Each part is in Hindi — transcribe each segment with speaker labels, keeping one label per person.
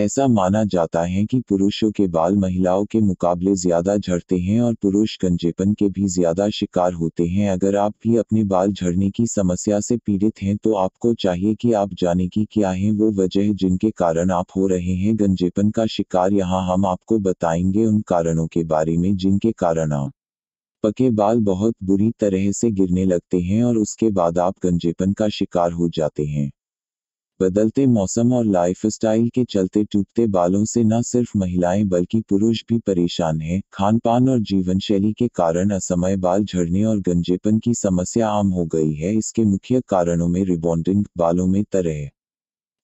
Speaker 1: ऐसा माना जाता है कि पुरुषों के बाल महिलाओं के मुकाबले ज्यादा झड़ते हैं और पुरुष गंजेपन के भी ज्यादा शिकार होते हैं अगर आप भी अपने बाल झड़ने की समस्या से पीड़ित हैं तो आपको चाहिए कि आप जाने की क्या है वो वजह जिनके कारण आप हो रहे हैं गंजेपन का शिकार यहाँ हम आपको बताएंगे उन कारणों के बारे में जिनके कारण आप पके बाल बहुत बुरी तरह से गिरने लगते हैं और उसके बाद आप गंजेपन का शिकार हो जाते हैं बदलते मौसम और लाइफस्टाइल के चलते टूटते बालों से न सिर्फ महिलाएं बल्कि पुरुष भी परेशान हैं खान पान और जीवन शैली के कारण असमय बाल झड़ने और गंजेपन की समस्या आम हो गई है इसके मुख्य कारणों में रिबॉन्डिंग बालों में तरह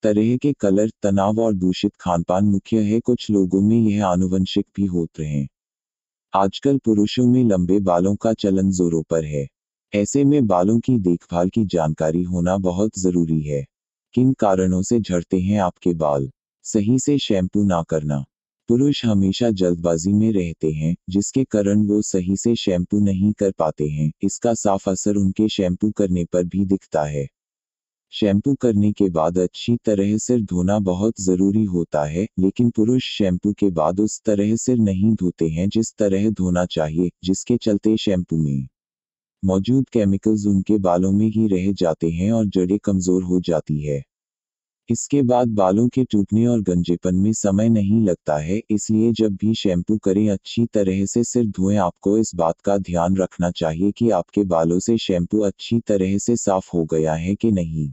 Speaker 1: तरह के कलर तनाव और दूषित खानपान मुख्य है कुछ लोगों में यह आनुवंशिक भी होते हैं आजकल पुरुषों में लंबे बालों का चलन जोरों पर है ऐसे में बालों की देखभाल की जानकारी होना बहुत जरूरी है किन कारणों से झड़ते हैं आपके बाल सही से शैम्पू ना करना पुरुष हमेशा जल्दबाजी में रहते हैं जिसके कारण वो सही से शैम्पू नहीं कर पाते हैं इसका साफ असर उनके शैम्पू करने पर भी दिखता है शैम्पू करने के बाद अच्छी तरह सिर धोना बहुत जरूरी होता है लेकिन पुरुष शैम्पू के बाद उस तरह सिर नहीं धोते हैं जिस तरह धोना चाहिए जिसके चलते शैम्पू में मौजूद केमिकल्स उनके बालों में ही रह जाते हैं और जड़ें कमज़ोर हो जाती है इसके बाद बालों के टूटने और गंजेपन में समय नहीं लगता है इसलिए जब भी शैम्पू करें अच्छी तरह से सिर धोएं आपको इस बात का ध्यान रखना चाहिए कि आपके बालों से शैम्पू अच्छी तरह से साफ हो गया है कि नहीं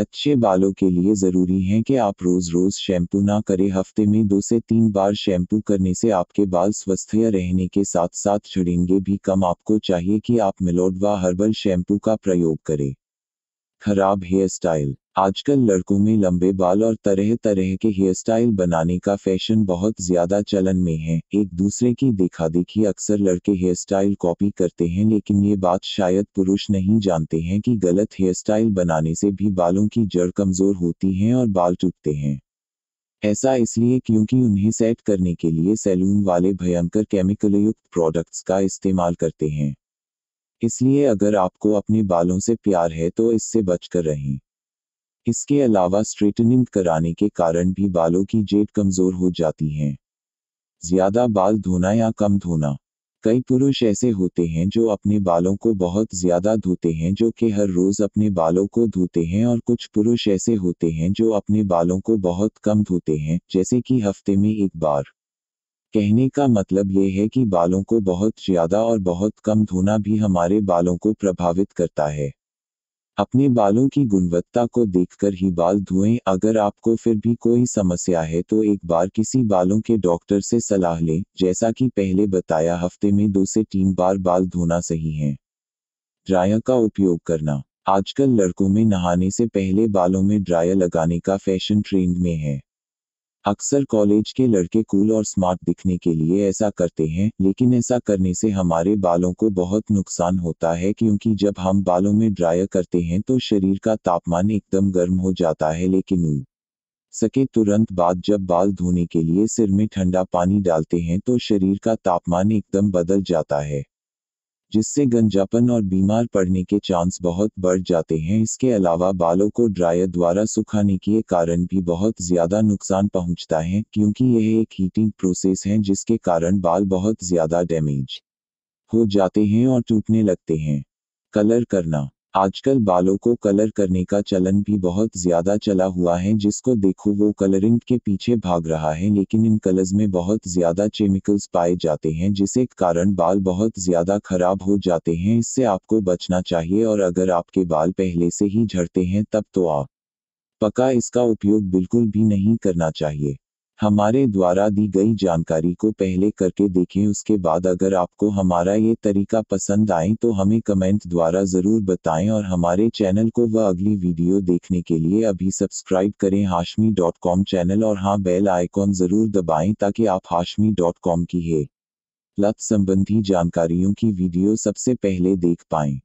Speaker 1: अच्छे बालों के लिए ज़रूरी है कि आप रोज़ रोज़ शैम्पू ना करें हफ्ते में दो से तीन बार शैम्पू करने से आपके बाल स्वस्थ रहने के साथ साथ झड़ेंगे भी कम आपको चाहिए कि आप मिलोडवा हर्बल शैम्पू का प्रयोग करें खराब हेयर स्टाइल आजकल लड़कों में लंबे बाल और तरह तरह के हेयर स्टाइल बनाने का फैशन बहुत ज्यादा चलन में है एक दूसरे की देखा देखी अक्सर लड़के हेयर स्टाइल कॉपी करते हैं लेकिन ये बात शायद पुरुष नहीं जानते हैं कि गलत हेयर स्टाइल बनाने से भी बालों की जड़ कमजोर होती है और बाल टूटते हैं ऐसा इसलिए क्योंकि उन्हें सेट करने के लिए सैलून वाले भयंकर केमिकलयुक्त प्रोडक्ट्स का इस्तेमाल करते हैं इसलिए अगर आपको अपने बालों से प्यार है तो इससे बचकर रहें इसके अलावा स्ट्रेटनिंग कराने के कारण भी बालों की जेट कमजोर हो जाती हैं ज्यादा बाल धोना या कम धोना कई पुरुष ऐसे होते हैं जो अपने बालों को बहुत ज्यादा धोते हैं जो कि हर रोज अपने बालों को धोते हैं और कुछ पुरुष ऐसे होते हैं जो अपने बालों को बहुत कम धोते हैं जैसे कि हफ्ते में एक बार कहने का मतलब यह है कि बालों को बहुत ज्यादा और बहुत कम धोना भी हमारे बालों को प्रभावित करता है अपने बालों की गुणवत्ता को देखकर ही बाल धोएं अगर आपको फिर भी कोई समस्या है तो एक बार किसी बालों के डॉक्टर से सलाह लें जैसा कि पहले बताया हफ्ते में दो से तीन बार बाल धोना सही है ड्रायर का उपयोग करना आजकल लड़कों में नहाने से पहले बालों में ड्रायर लगाने का फैशन ट्रेंड में है अक्सर कॉलेज के लड़के कूल और स्मार्ट दिखने के लिए ऐसा करते हैं लेकिन ऐसा करने से हमारे बालों को बहुत नुकसान होता है क्योंकि जब हम बालों में ड्रायर करते हैं तो शरीर का तापमान एकदम गर्म हो जाता है लेकिन उग सके तुरंत बाद जब बाल धोने के लिए सिर में ठंडा पानी डालते हैं तो शरीर का तापमान एकदम बदल जाता है जिससे गंजापन और बीमार पड़ने के चांस बहुत बढ़ जाते हैं इसके अलावा बालों को ड्रायर द्वारा सुखाने के कारण भी बहुत ज्यादा नुकसान पहुंचता है क्योंकि यह एक हीटिंग प्रोसेस है जिसके कारण बाल बहुत ज्यादा डैमेज हो जाते हैं और टूटने लगते हैं कलर करना आजकल बालों को कलर करने का चलन भी बहुत ज्यादा चला हुआ है जिसको देखो वो कलरिंग के पीछे भाग रहा है लेकिन इन कलर्स में बहुत ज्यादा केमिकल्स पाए जाते हैं जिसके कारण बाल बहुत ज्यादा खराब हो जाते हैं इससे आपको बचना चाहिए और अगर आपके बाल पहले से ही झड़ते हैं तब तो आप पका इसका उपयोग बिल्कुल भी नहीं करना चाहिए हमारे द्वारा दी गई जानकारी को पहले करके देखें उसके बाद अगर आपको हमारा ये तरीका पसंद आए तो हमें कमेंट द्वारा ज़रूर बताएं और हमारे चैनल को वह अगली वीडियो देखने के लिए अभी सब्सक्राइब करें हाशमी डॉट कॉम चैनल और हाँ बेल आइकॉन ज़रूर दबाएं ताकि आप हाशमी डॉट कॉम की है लत संबंधी जानकारियों की वीडियो सबसे पहले देख पाएं